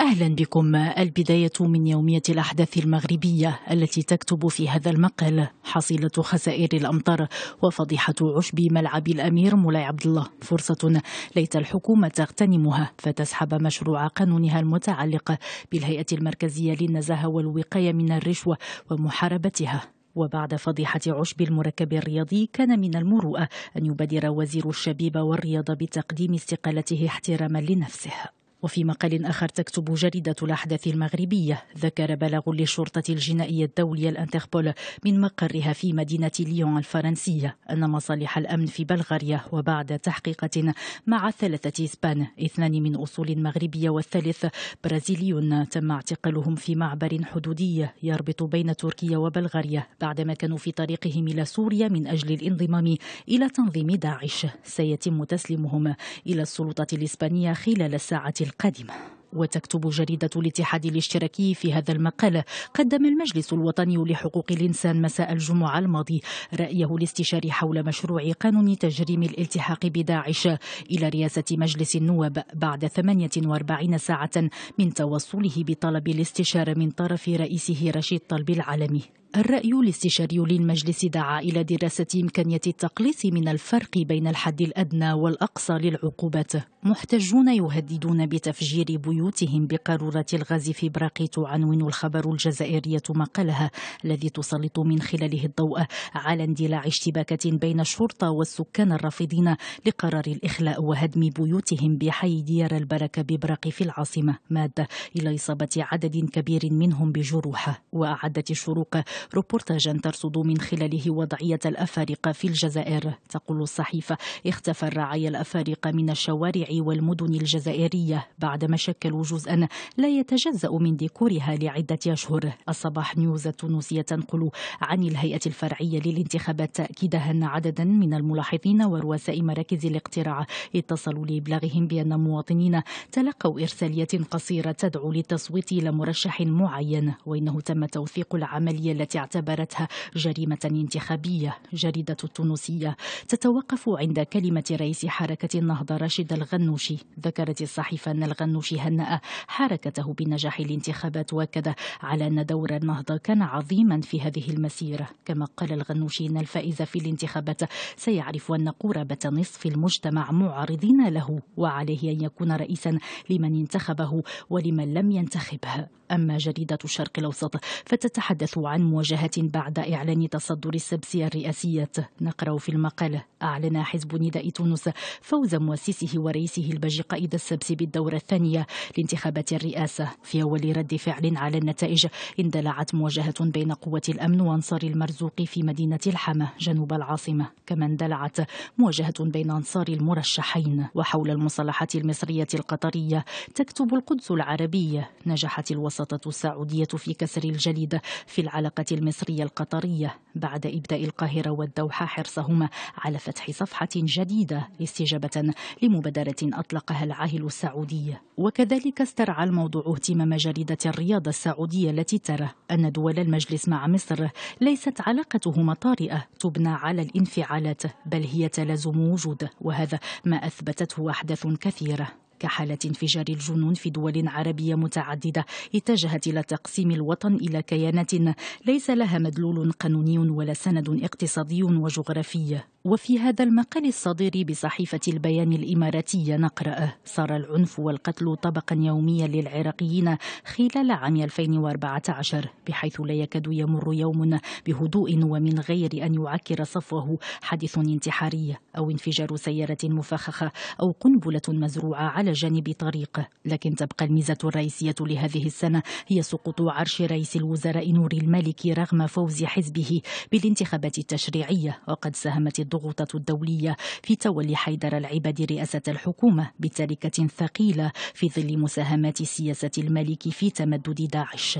اهلا بكم البدايه من يوميه الاحداث المغربيه التي تكتب في هذا المقال حصيله خسائر الامطار وفضيحه عشب ملعب الامير مولاي عبد الله فرصه ليت الحكومه تغتنمها فتسحب مشروع قانونها المتعلق بالهيئه المركزيه للنزاهه والوقايه من الرشوه ومحاربتها وبعد فضيحة عشب المركب الرياضي كان من المروءة أن يبادر وزير الشبيبة والرياضة بتقديم استقالته احتراما لنفسه وفي مقال آخر تكتب جريدة الأحداث المغربية ذكر بلاغ للشرطة الجنائية الدولية الانتربول من مقرها في مدينة ليون الفرنسية أن مصالح الأمن في بلغاريا وبعد تحقيقة مع ثلاثة إسبان اثنان من أصول مغربية والثالث برازيلي تم اعتقالهم في معبر حدودي يربط بين تركيا وبلغاريا بعدما كانوا في طريقهم إلى سوريا من أجل الانضمام إلى تنظيم داعش سيتم تسليمهم إلى السلطة الإسبانية خلال الساعة القادمة وتكتب جريدة الاتحاد الاشتراكي في هذا المقال قدم المجلس الوطني لحقوق الإنسان مساء الجمعة الماضي رأيه الاستشاري حول مشروع قانون تجريم الالتحاق بداعش إلى رئاسة مجلس النواب بعد 48 ساعة من توصله بطلب الاستشارة من طرف رئيسه رشيد طلب العالمي الرأي الاستشاري للمجلس دعا إلى دراسة إمكانية التقليص من الفرق بين الحد الأدنى والأقصى للعقوبات محتجون يهددون بتفجير بيوتهم بقارورة الغاز في براقي تعنون الخبر الجزائرية مقالها الذي تسلط من خلاله الضوء على اندلاع اشتباكات بين الشرطة والسكان الرافضين لقرار الإخلاء وهدم بيوتهم بحي ديار البركة ببراقي في العاصمة مادة إلى إصابة عدد كبير منهم بجروح وأعدت الشروق روبورتاجا ترصد من خلاله وضعية الأفارقة في الجزائر تقول الصحيفة اختفى الرعايا الأفارقة من الشوارع والمدن الجزائرية بعدما شكلوا جزءا لا يتجزأ من ديكورها لعدة أشهر الصباح نيوز التونسية تنقل عن الهيئة الفرعية للانتخابات تأكيدها أن عددا من الملاحظين ورؤساء مراكز الاقتراع اتصلوا لإبلاغهم بأن مواطنين تلقوا إرسالية قصيرة تدعو للتصويت لمرشح معين وإنه تم توثيق العملية التي التي اعتبرتها جريمة انتخابية جريدة التونسية تتوقف عند كلمة رئيس حركة النهضة راشد الغنوشي ذكرت الصحيفة أن الغنوشي هنأ حركته بنجاح الانتخابات واكد على أن دور النهضة كان عظيما في هذه المسيرة كما قال الغنوشي أن الفائز في الانتخابات سيعرف أن قرابة نصف المجتمع معارضين له وعليه أن يكون رئيسا لمن انتخبه ولمن لم ينتخبه أما جريدة الشرق الأوسط فتتحدث عن مواجهة بعد إعلان تصدر السبسية الرئاسية نقرأ في المقالة أعلن حزب نداء تونس فوز مؤسسه ورئيسه الباجي قائد السبس بالدورة الثانية لانتخابات الرئاسة في أول رد فعل على النتائج اندلعت مواجهة بين قوة الأمن وأنصار المرزوق في مدينة الحمى جنوب العاصمة كما اندلعت مواجهة بين أنصار المرشحين وحول المصالحات المصرية القطرية تكتب القدس العربية نجحت الوساطة السعودية في كسر الجليد في العلاقة المصرية القطرية بعد إبداء القاهرة والدوحة حرصهما على فتح فتح صفحة جديدة استجابة لمبادرة أطلقها العاهل السعودي وكذلك استرعى الموضوع اهتمام جريدة الرياضة السعودية التي ترى أن دول المجلس مع مصر ليست علاقتهما طارئة تبنى على الانفعالات بل هي تلازم وجود وهذا ما أثبتته أحداث كثيرة كحالة انفجار الجنون في دول عربية متعددة اتجهت إلى تقسيم الوطن إلى كيانات ليس لها مدلول قانوني ولا سند اقتصادي وجغرافي وفي هذا المقال الصدير بصحيفة البيان الإماراتية نقرأ صار العنف والقتل طبقا يوميا للعراقيين خلال عام 2014 بحيث لا يكاد يمر يوم بهدوء ومن غير أن يعكر صفوه حادث انتحاري أو انفجار سيارة مفخخة أو قنبلة مزروعة على جانب طريقه لكن تبقى الميزة الرئيسية لهذه السنة هي سقوط عرش رئيس الوزراء نور المالكي رغم فوز حزبه بالانتخابات التشريعية وقد ساهمت الضغوطات الدولية في تولي حيدر العبادي رئاسة الحكومة بتركة ثقيلة في ظل مساهمات سياسة المالكي في تمدد داعش